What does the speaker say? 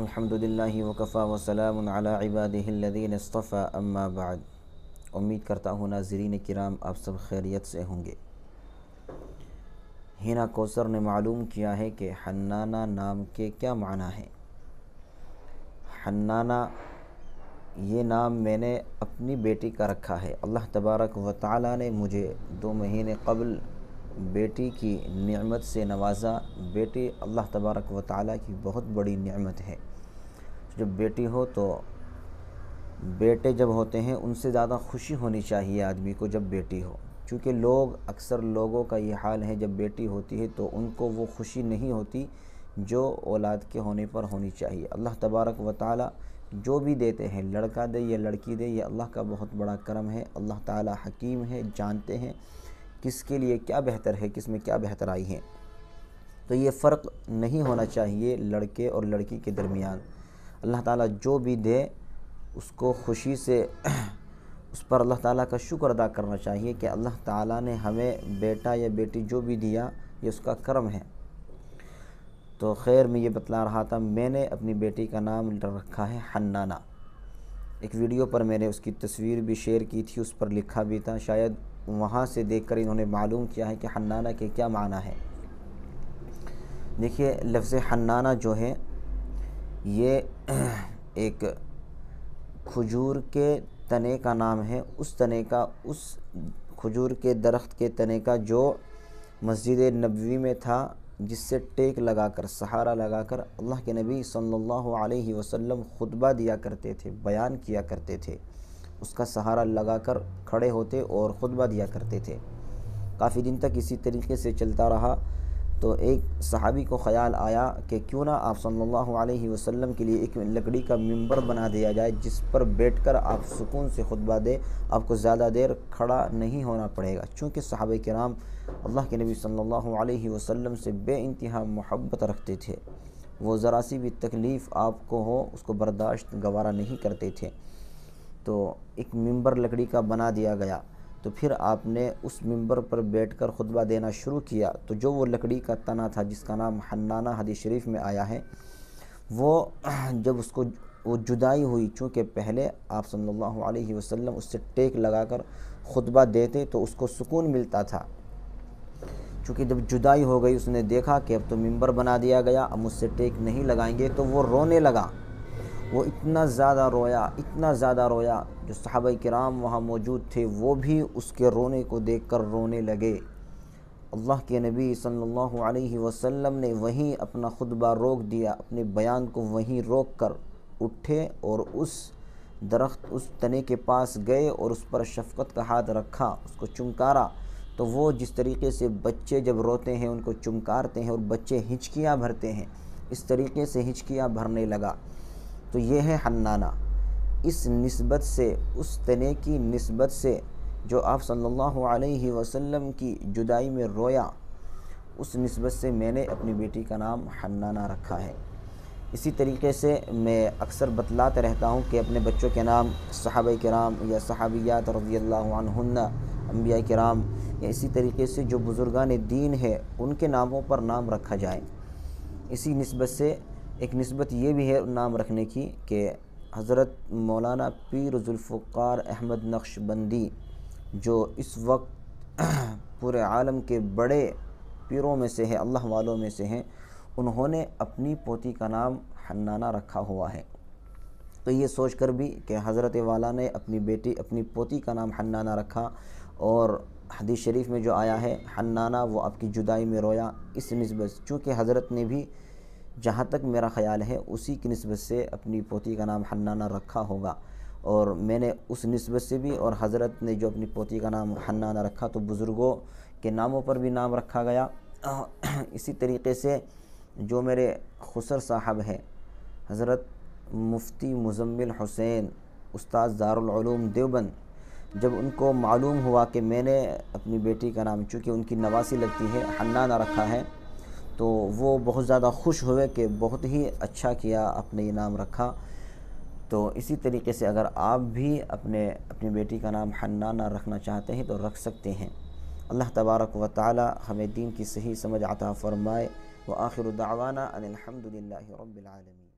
अल्हम्दुलिल्लाह वकफ़ा वसलाम अला इबादिल्लज़ीन इस्तफ़ा अम्मा बाद उम्मीद करता हूँ नाजरीन किराम आप सब खैरियत से होंगे हिना कोसर ने मालूम किया है कि हन्नाना नाम के क्या माना है हन्नाना ये नाम मैंने अपनी बेटी का रखा है अल्लाह तबारक व ताली ने मुझे दो महीने कबल बेटी की नमत से नवाज़ा बेटी अल्लाह तबारक व ताली की बहुत बड़ी नमत है जब बेटी हो तो बेटे जब होते हैं उनसे ज़्यादा खुशी होनी चाहिए आदमी को जब बेटी हो क्योंकि लोग अक्सर लोगों का ये हाल है जब बेटी होती है तो उनको वो खुशी नहीं होती जो औलाद के होने पर होनी चाहिए अल्लाह तबारक व ताली जो भी देते हैं लड़का दे या लड़की दे ये अल्लाह का बहुत बड़ा करम है अल्लाह ताला हकीम है जानते हैं किसके लिए क्या बेहतर है किस में क्या बेहतर आई है तो ये फ़र्क नहीं होना चाहिए लड़के और लड़की के दरमियान अल्लाह ताला जो भी दे उसको खुशी से उस पर अल्लाह ताला का शुक्र अदा करना चाहिए कि अल्लाह ताला ने हमें बेटा या बेटी जो भी दिया ये उसका कर्म है तो खैर मैं ये बतला रहा था मैंने अपनी बेटी का नाम रखा है हन्नाना एक वीडियो पर मैंने उसकी तस्वीर भी शेयर की थी उस पर लिखा भी था शायद वहाँ से देखकर इन्होंने मालूम किया है कि हन्नाना के क्या माना है देखिए लफ्ज़ हन्नाना जो है ये एक खजूर के तने का नाम है उस तने का उस खजूर के दरख्त के तने का जो मस्जिद नबवी में था जिससे टेक लगाकर सहारा लगाकर अल्लाह के नबी सल्लल्लाहु अलैहि वसल्लम खुतबा दिया करते थे बयान किया करते थे उसका सहारा लगाकर खड़े होते और खुतबा दिया करते थे काफ़ी दिन तक इसी तरीके से चलता रहा तो एक सहाबी को ख़्याल आया कि क्यों ना आप सल्लल्लाहु अलैहि वसल्लम के लिए एक लकड़ी का मंबर बना दिया जाए जिस पर बैठकर आप सुकून से खुतबा दे आपको ज़्यादा देर खड़ा नहीं होना पड़ेगा चूँकि सहाब कराम अल्लाह के नबी सल्लल्लाहु अलैहि वसल्लम से बे इंतहा मोहब्बत रखते थे वो ज़रा सी भी तकलीफ़ आपको हो उसको बर्दाश्त गवारा नहीं करते थे तो एक मिंबर लकड़ी का बना दिया गया तो फिर आपने उस मिंबर पर बैठकर खुतबा देना शुरू किया तो जो वो लकड़ी का तना था जिसका नाम हन्नाना हदी शरीफ में आया है वो जब उसको वो जुदाई हुई चूँकि पहले आप सल्लल्लाहु अलैहि वसल्लम उससे टेक लगाकर खुतबा देते तो उसको सुकून मिलता था चूँकि जब जुदाई हो गई उसने देखा कि अब तो मम्बर बना दिया गया अब मुझसे टेक नहीं लगाएंगे तो वो रोने लगा वो इतना ज़्यादा रोया इतना ज़्यादा रोया जो सहाब कराम वहाँ मौजूद थे वो भी उसके रोने को देख कर रोने लगे अल्लाह के नबी सल्लल्लाहु अलैहि वसल्लम ने वहीं अपना खुतबा रोक दिया अपने बयान को वहीं रोक कर उठे और उस दरख्त उस तने के पास गए और उस पर शफकत का हाथ रखा उसको चमकारा तो वो जिस तरीके से बच्चे जब रोते हैं उनको चमकारते हैं और बच्चे हिचकियाँ भरते हैं इस तरीके से हिचकियाँ भरने लगा तो ये है हन्नाना इस नस्बत से उस तने की नस्बत से जो आप सल्लल्लाहु अलैहि वसल्लम की जुदाई में रोया उस नस्बत से मैंने अपनी बेटी का नाम हन्नाना रखा है इसी तरीके से मैं अक्सर बतलाते रहता हूँ कि अपने बच्चों के नाम सहाब कराम या सहाबियात रज़ील्ला अल्लाहन्ना अम्बिया कराम या इसी तरीके से जो बुज़ुर्गान दीन है उनके नामों पर नाम रखा जाए इसी नस्बत से एक नस्बत ये भी है नाम रखने की कि हज़रत मौलाना पीर जुल्फ़ार अहमद नक्शबंदी जो इस वक्त पूरे आलम के बड़े पीरों में से है अल्लाह वालों में से हैं उन्होंने अपनी पोती का नाम हन्नाना रखा हुआ है तो ये सोच कर भी कि हज़रत वाला ने अपनी बेटी अपनी पोती का नाम हन्नाना रखा और हदीस शरीफ में जो आया है हन्नाना वो आपकी जुदाई में रोया इस नस्बत चूँकि हज़रत ने भी जहाँ तक मेरा ख़्याल है उसी की नस्बत से अपनी पोती का नाम हन्नाना रखा होगा और मैंने उस नस्बत से भी और हज़रत ने जो अपनी पोती का नाम हन्नाना रखा तो बुज़ुर्गों के नामों पर भी नाम रखा गया इसी तरीके से जो मेरे खुसर साहब हैं हज़रत मुफ्ती मुजम्मिल हुसैन उस्ताद दारुलूम देवबंद जब उनको मालूम हुआ कि मैंने अपनी बेटी का नाम चूँकि उनकी नवासी लगती है हन्नाना रखा है तो वो बहुत ज़्यादा खुश हुए कि बहुत ही अच्छा किया अपने ये नाम रखा तो इसी तरीके से अगर आप भी अपने अपनी बेटी का नाम हन्नाना रखना चाहते हैं तो रख सकते हैं अल्लाह तबारक व ताली हमें दीन की सही समझ आता फ़रमाए व आखिर दावाना अनिलहमदिल्ला